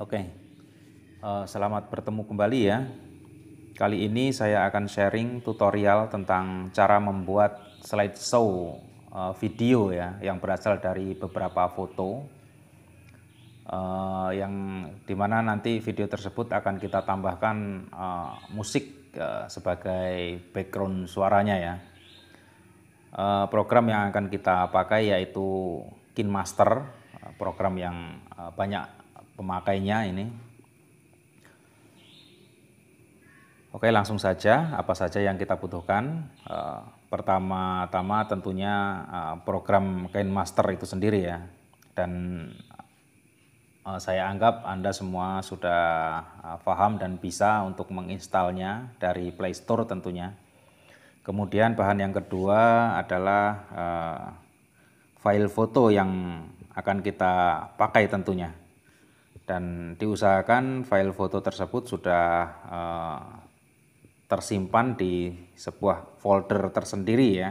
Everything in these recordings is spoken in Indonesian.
Oke, okay. uh, eh, selamat bertemu kembali ya. Kali ini saya akan sharing tutorial tentang cara membuat slideshow uh, eh, video ya, yang berasal dari beberapa foto, uh, yang dimana nanti video tersebut akan kita tambahkan uh, musik uh, sebagai background suaranya ya. Uh, program yang akan kita pakai yaitu KinMaster, program yang banyak pemakainya ini. Oke, langsung saja apa saja yang kita butuhkan. Eh, pertama-tama tentunya eh, program Kain Master itu sendiri ya. Dan eh, saya anggap Anda semua sudah paham dan bisa untuk menginstalnya dari Play Store tentunya. Kemudian bahan yang kedua adalah file foto yang akan kita pakai tentunya dan diusahakan file foto tersebut sudah uh, tersimpan di sebuah folder tersendiri ya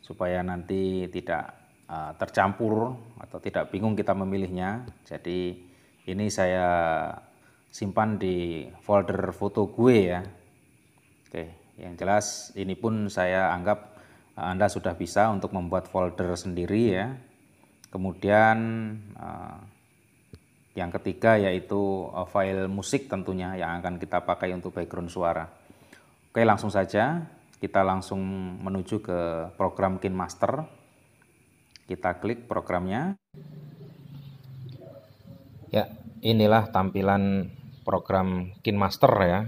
supaya nanti tidak uh, tercampur atau tidak bingung kita memilihnya jadi ini saya simpan di folder foto gue ya oke yang jelas ini pun saya anggap eh, anda sudah bisa untuk membuat folder sendiri ya kemudian uh, yang ketiga yaitu eh, file musik tentunya yang akan kita pakai untuk background suara. Oke langsung saja kita langsung menuju ke program Kinemaster. Kita klik programnya. Ya, inilah tampilan program Kinemaster ya.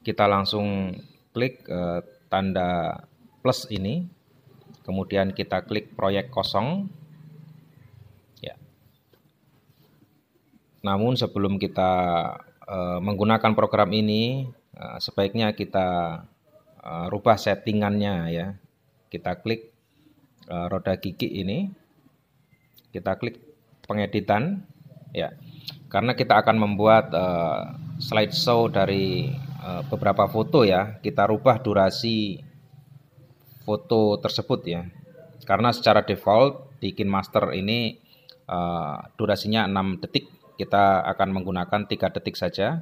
Kita langsung klik eh, tanda plus ini. Kemudian kita klik proyek kosong Namun sebelum kita uh, menggunakan program ini, uh, sebaiknya kita uh, rubah settingannya ya. Kita klik uh, roda gigi ini, kita klik pengeditan, ya. Karena kita akan membuat uh, show dari uh, beberapa foto ya. Kita rubah durasi foto tersebut ya. Karena secara default di KinMaster ini uh, durasinya 6 detik kita akan menggunakan tiga detik saja.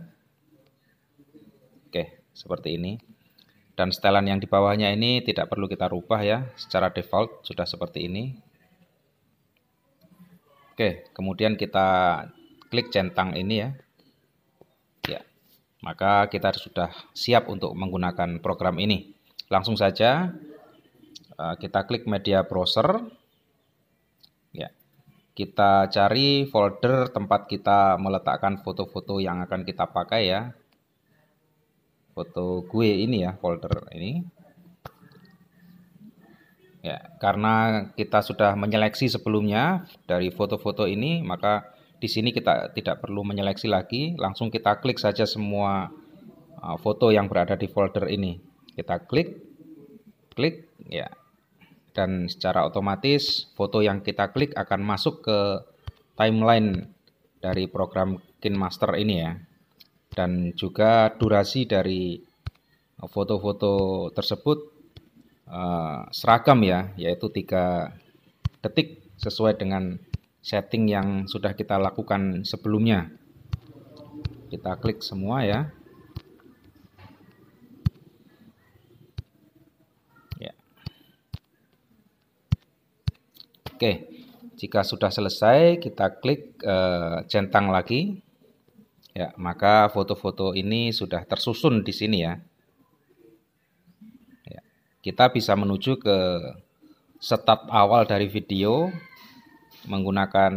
Oke, seperti ini. Dan setelan yang di bawahnya ini tidak perlu kita rubah ya. Secara default sudah seperti ini. Oke, kemudian kita klik centang ini ya. Ya. Maka kita sudah siap untuk menggunakan program ini. Langsung saja eh, kita klik media browser. Ya kita cari folder tempat kita meletakkan foto-foto yang akan kita pakai ya foto gue ini ya folder ini ya karena kita sudah menyeleksi sebelumnya dari foto-foto ini maka di sini kita tidak perlu menyeleksi lagi langsung kita klik saja semua uh, foto yang berada di folder ini kita klik klik ya dan secara otomatis foto yang kita klik akan masuk ke timeline dari program KineMaster ini ya. Dan juga durasi dari uh, foto-foto tersebut uh, seragam ya, yaitu tiga detik sesuai dengan setting yang sudah kita lakukan sebelumnya. Kita klik semua ya. Oke, jika sudah selesai kita klik eh, centang lagi. Ya, maka foto-foto ini sudah tersusun di sini ya. ya. Kita bisa menuju ke setup awal dari video menggunakan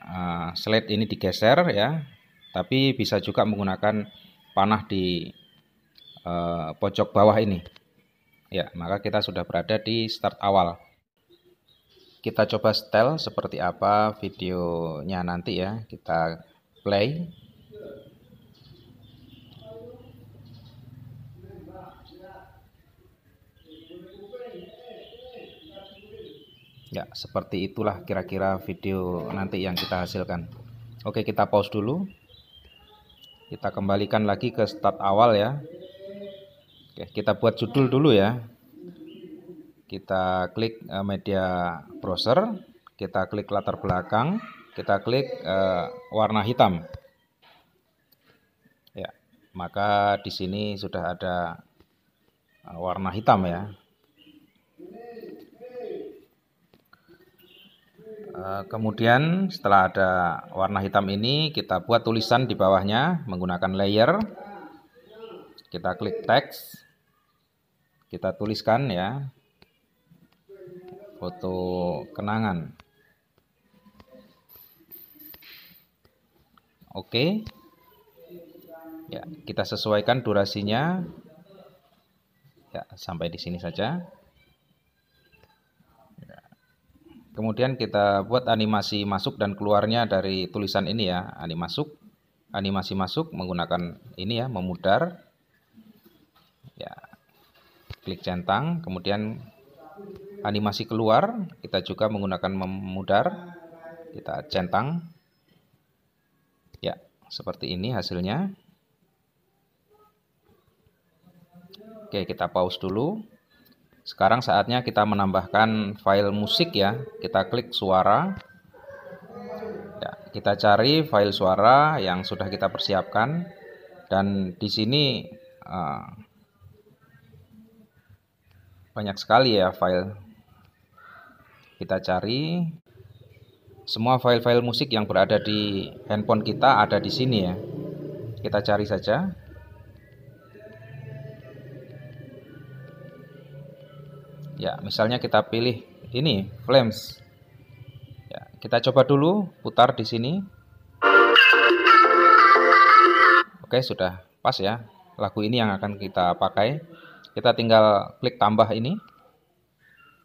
uh, slide ini digeser ya, tapi bisa juga menggunakan panah di uh, pojok bawah ini. Ya, maka kita sudah berada di start awal kita coba setel seperti apa videonya nanti ya kita play ya seperti itulah kira-kira video nanti yang kita hasilkan oke kita pause dulu kita kembalikan lagi ke start awal ya oke kita buat judul dulu ya kita klik eh, media browser, kita klik latar belakang, kita klik eh, warna hitam. Ya, maka di sini sudah ada eh, warna hitam ya. kemudian setelah ada warna hitam ini kita buat tulisan di bawahnya menggunakan layer. Kita klik teks. Kita tuliskan ya foto kenangan oke ya kita sesuaikan durasinya ya sampai di sini saja ya. kemudian kita buat animasi masuk dan keluarnya dari tulisan ini ya animasi masuk animasi masuk menggunakan ini ya memudar ya klik centang kemudian animasi keluar kita juga menggunakan memudar kita centang ya seperti ini hasilnya oke kita pause dulu sekarang saatnya kita menambahkan file musik ya kita klik suara ya, kita cari file suara yang sudah kita persiapkan dan di sini uh, banyak sekali ya file kita cari semua file-file musik yang berada di handphone kita ada di sini ya. Kita cari saja. Ya, misalnya kita pilih ini, Flames. Ya, kita coba dulu putar di sini. Oke, sudah pas ya. Lagu ini yang akan kita pakai. Kita tinggal klik tambah ini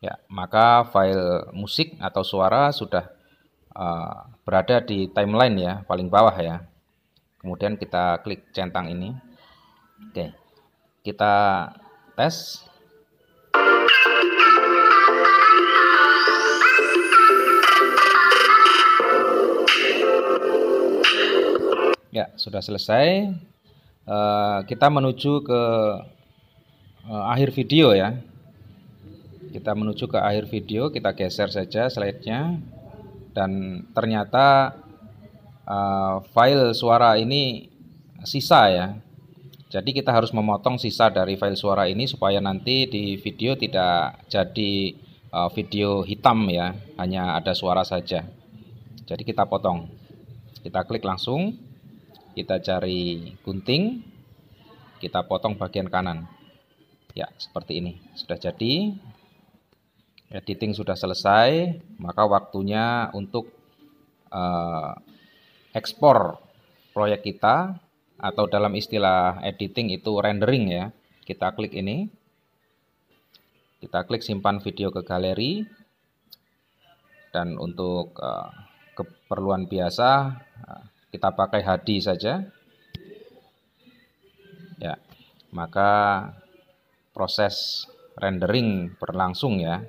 ya maka file musik atau suara sudah uh, berada di timeline ya paling bawah ya kemudian kita klik centang ini oke kita tes ya sudah selesai uh, kita menuju ke uh, akhir video ya kita menuju ke akhir video, kita geser saja slide-nya. Dan ternyata uh, file suara ini sisa ya. Jadi kita harus memotong sisa dari file suara ini supaya nanti di video tidak jadi uh, video hitam ya, hanya ada suara saja. Jadi kita potong. Kita klik langsung. Kita cari gunting. Kita potong bagian kanan. Ya, seperti ini. Sudah jadi editing sudah selesai, maka waktunya untuk uh, ekspor proyek kita atau dalam istilah editing itu rendering ya. Kita klik ini. Kita klik simpan video ke galeri. Dan untuk uh, keperluan biasa uh, kita pakai HD saja. Ya, maka proses rendering berlangsung ya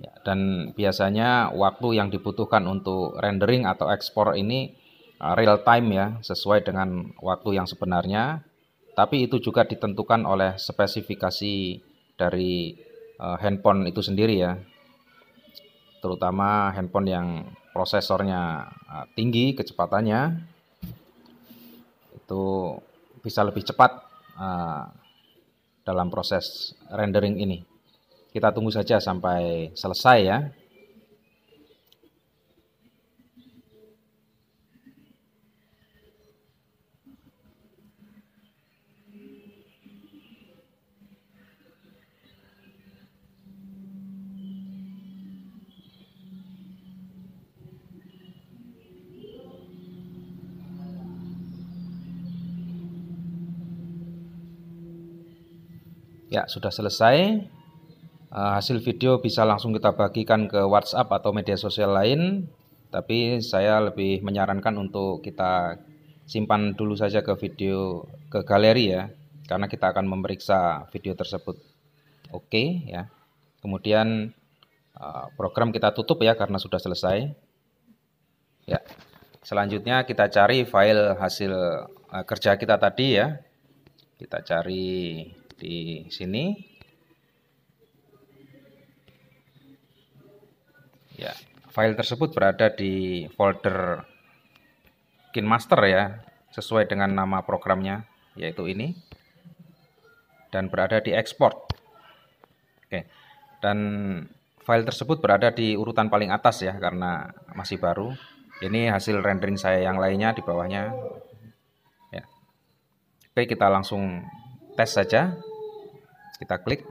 Ya, dan biasanya waktu yang dibutuhkan untuk rendering atau ekspor ini e, real time ya, sesuai dengan waktu yang sebenarnya. Tapi itu juga ditentukan oleh spesifikasi dari e, handphone itu sendiri ya. Terutama handphone yang prosesornya e, tinggi kecepatannya itu bisa lebih cepat dalam proses rendering ini. Kita tunggu saja sampai selesai ya. Ya, sudah selesai. Eh, hasil video bisa langsung kita bagikan ke WhatsApp atau media sosial lain tapi saya lebih menyarankan untuk kita simpan dulu saja ke video ke galeri ya karena kita akan memeriksa video tersebut oke okay, ya kemudian eh, program kita tutup ya karena sudah selesai ya selanjutnya kita cari file hasil eh, kerja kita tadi ya kita cari di sini Ya, file tersebut berada di folder KinMaster ya, sesuai dengan nama programnya, yaitu ini. Dan berada di export. Oke. Dan file tersebut berada di urutan paling atas ya karena masih baru. Ini hasil rendering saya yang lainnya di bawahnya. Ya. Oke, kita langsung tes saja. Kita klik.